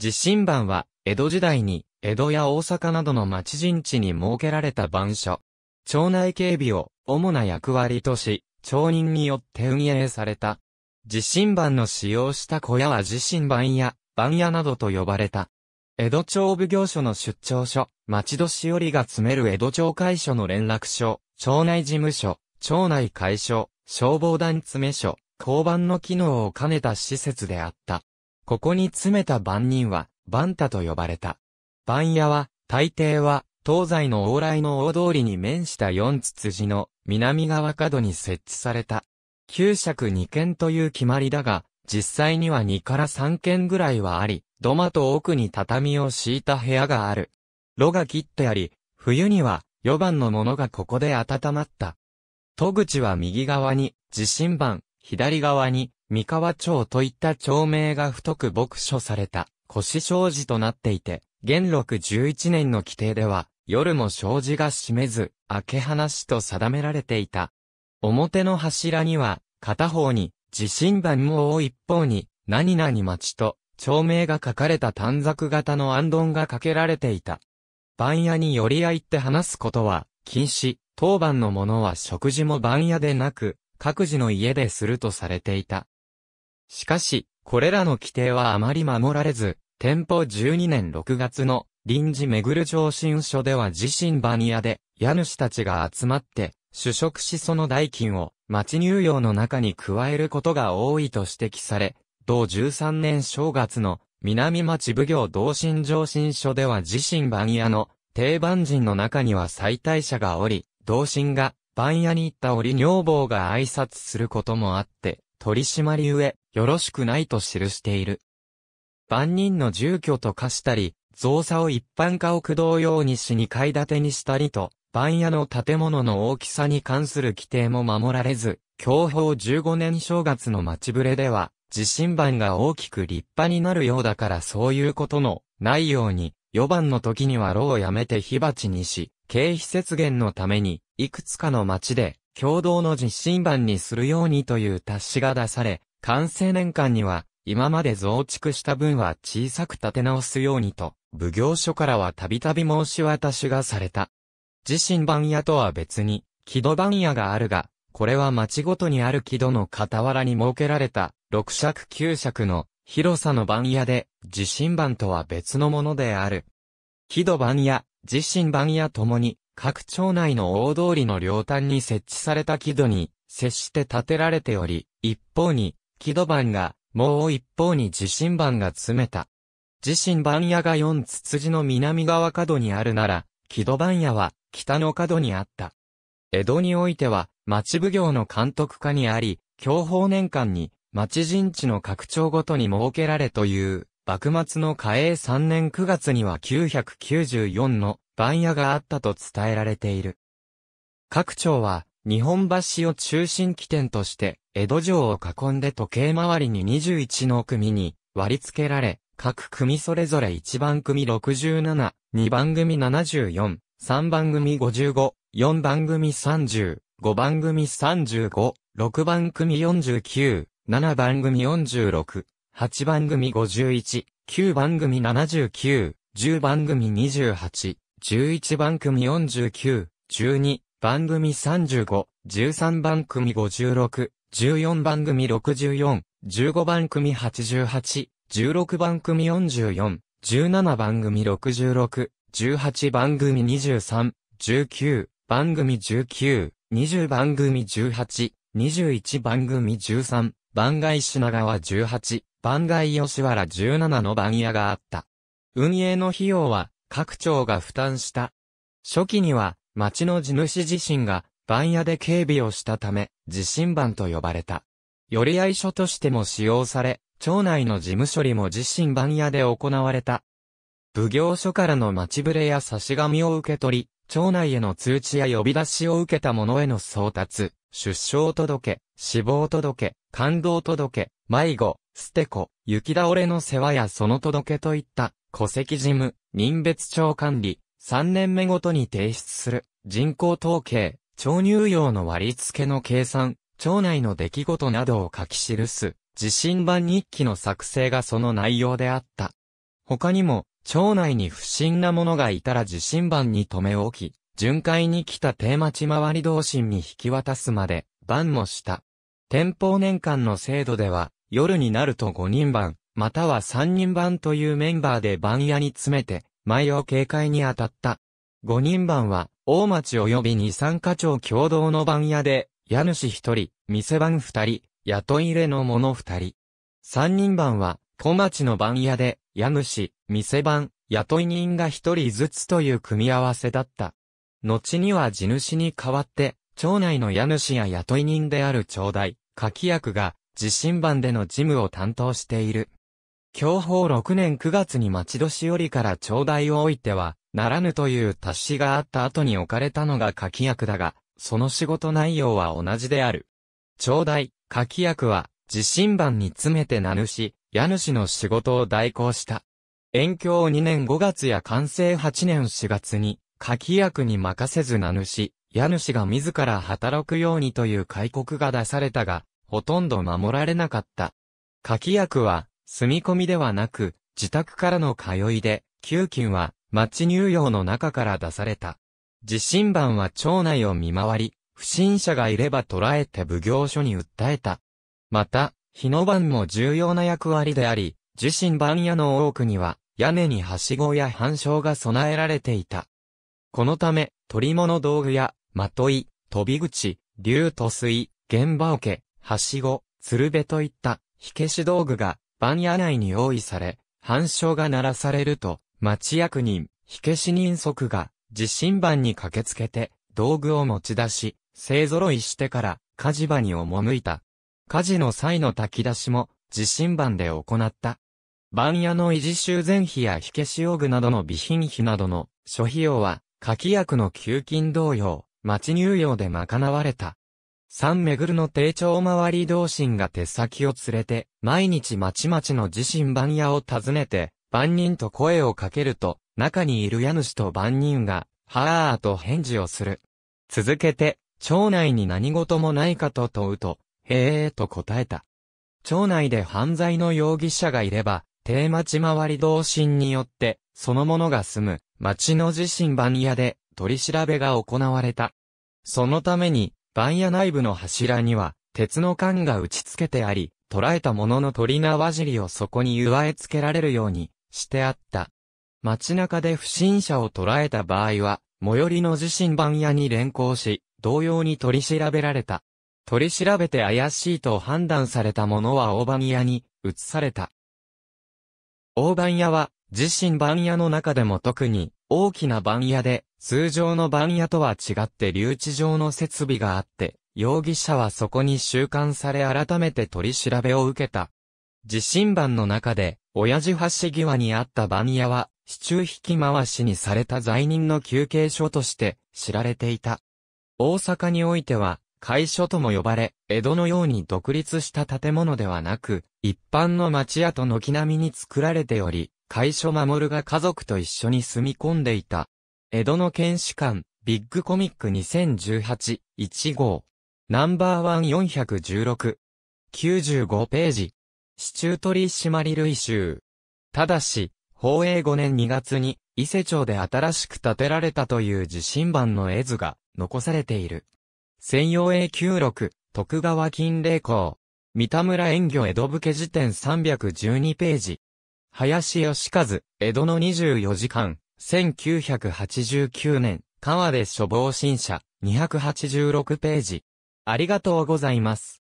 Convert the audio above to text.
地震盤は、江戸時代に、江戸や大阪などの町陣地に設けられた板書。町内警備を、主な役割とし、町人によって運営された。地震盤の使用した小屋は地震版屋、番屋などと呼ばれた。江戸町奉行所の出張所、町年寄りが詰める江戸町会所の連絡所、町内事務所、町内会所、消防団詰め所、交番の機能を兼ねた施設であった。ここに詰めた番人は、番太と呼ばれた。番屋は、大抵は、東西の往来の大通りに面した四つ辻の南側角に設置された。九尺二軒という決まりだが、実際には2から3軒ぐらいはあり、土間と奥に畳を敷いた部屋がある。炉が切ってあり、冬には四番のものがここで温まった。戸口は右側に、地震番、左側に、三河町といった町名が太く牧書された、腰障子となっていて、元禄11年の規定では、夜も障子が閉めず、明け放しと定められていた。表の柱には、片方に、地震盤もを一方に、何々町と、町名が書かれた短冊型の暗論がかけられていた。番屋に寄り合いって話すことは、禁止、当番の者は食事も番屋でなく、各自の家でするとされていた。しかし、これらの規定はあまり守られず、天保12年6月の臨時めぐる上申書では自身バニアで、家主たちが集まって、主食しその代金を町入用の中に加えることが多いと指摘され、同13年正月の南町奉行同心上申書では自身バニアの定番人の中には最大者がおり、同心が番屋に行った折女房が挨拶することもあって、取り締まり上、よろしくないと記している。万人の住居と化したり、造作を一般家屋同様にし2階建てにしたりと、番屋の建物の大きさに関する規定も守られず、享保15年正月の町ぶれでは、地震番が大きく立派になるようだからそういうことのないように、4番の時には牢をやめて火鉢にし、経費節減のために、いくつかの町で、共同の実心版にするようにという達しが出され、完成年間には、今まで増築した分は小さく建て直すようにと、奉行所からはたびたび申し渡しがされた。自身番屋とは別に、木戸番屋があるが、これは町ごとにある木戸の傍らに設けられた、六尺九尺の広さの番屋で、地震番とは別のものである。木戸番屋、地震番屋ともに、各町内の大通りの両端に設置された木戸に接して建てられており、一方に木戸板が、もう一方に地震板が詰めた。地震板屋が四つつじの南側角にあるなら、木戸板屋は北の角にあった。江戸においては、町奉行の監督下にあり、京保年間に町陣地の拡張ごとに設けられという、幕末の嘉永3年9月には994の番屋があったと伝えられている。各町は、日本橋を中心起点として、江戸城を囲んで時計回りに21の組に割り付けられ、各組それぞれ1番組67、2番組74、3番組55、4番組30、5番組35、6番組49、7番組46、8番組51、9番組79、10番組28、11番組49、12番組35、13番組56、14番組64、15番組88、16番組44、17番組66、18番組23、19番組19、20番組18、21番組13、番外品川18、番外吉原17の番屋があった。運営の費用は、各町が負担した。初期には、町の地主自身が、番屋で警備をしたため、地震番と呼ばれた。寄合所としても使用され、町内の事務処理も地震番屋で行われた。奉行所からの町ぶれや差し紙を受け取り、町内への通知や呼び出しを受けた者への送達、出生届、死亡届、感動届、迷子、捨て子、雪倒れの世話やその届けといった戸籍事務、人別帳管理、3年目ごとに提出する、人口統計、腸乳用の割り付けの計算、町内の出来事などを書き記す、地震版日記の作成がその内容であった。他にも、町内に不審な者がいたら地震版に留め置き、巡回に来た定町回り同心に引き渡すまで、番もした。天保年間の制度では、夜になると5人番、または三人番というメンバーで番屋に詰めて、前を警戒に当たった。五人番は、大町及び二三課長共同の番屋で、家主一人、店番二人、雇い入れの者二人。三人番は、小町の番屋で、家主、店番、雇い人が一人ずつという組み合わせだった。後には地主に代わって、町内の家主や雇い人である町代、柿役が、地震番での事務を担当している。享保6年9月に町年寄りから頂戴を置いては、ならぬという達しがあった後に置かれたのが書き役だが、その仕事内容は同じである。頂戴、書き役は、自身番に詰めて名主、家主の仕事を代行した。遠境2年5月や完成8年4月に、書き役に任せず名主、家主が自ら働くようにという戒告が出されたが、ほとんど守られなかった。書き役は、住み込みではなく、自宅からの通いで、給金は町乳用の中から出された。地震盤は町内を見回り、不審者がいれば捕らえて奉行所に訴えた。また、日の晩も重要な役割であり、地震番屋の多くには、屋根にはしごや反証が備えられていた。このため、取り物道具や、まとい、飛び口、竜と水、現場桶、はしご、鶴瓶といった、火消し道具が、番屋内に用意され、反証が鳴らされると、町役人、火消し人足が、地震盤に駆けつけて、道具を持ち出し、勢ぞろいしてから、火事場に赴いた。火事の際の炊き出しも、地震盤で行った。番屋の維持修繕費や火消し用具などの備品費などの諸費用は、柿役の給金同様、町入用で賄われた。三ンぐるの丁長周り同心が手先を連れて、毎日まちまちの自身番屋を訪ねて、番人と声をかけると、中にいる家主と番人が、はあと返事をする。続けて、町内に何事もないかと問うと、へえと答えた。町内で犯罪の容疑者がいれば、低町回り同心によって、その者が住む、町の自身番屋で、取り調べが行われた。そのために、番屋内部の柱には、鉄の管が打ち付けてあり、捉えたものの鳥縄尻をそこに祝え付けられるようにしてあった。街中で不審者を捉えた場合は、最寄りの地震番屋に連行し、同様に取り調べられた。取り調べて怪しいと判断されたものは大番屋に移された。大番屋は、地震番屋の中でも特に大きな番屋で、通常の番屋とは違って留置場の設備があって、容疑者はそこに収監され改めて取り調べを受けた。地震番の中で、親父橋際にあった番屋は、市中引き回しにされた罪人の休憩所として知られていた。大阪においては、会所とも呼ばれ、江戸のように独立した建物ではなく、一般の町屋と軒並みに作られており、会所守が家族と一緒に住み込んでいた。江戸の剣士館、ビッグコミック2018、1号。ナンバーワン4 1 6 95ページ。シチュー取締類集。ただし、法永5年2月に、伊勢町で新しく建てられたという地震版の絵図が残されている。専用 A96、徳川金霊公。三田村遠魚江戸武家辞典312ページ。林義和、江戸の24時間。1989年、川で処防新社、286ページ。ありがとうございます。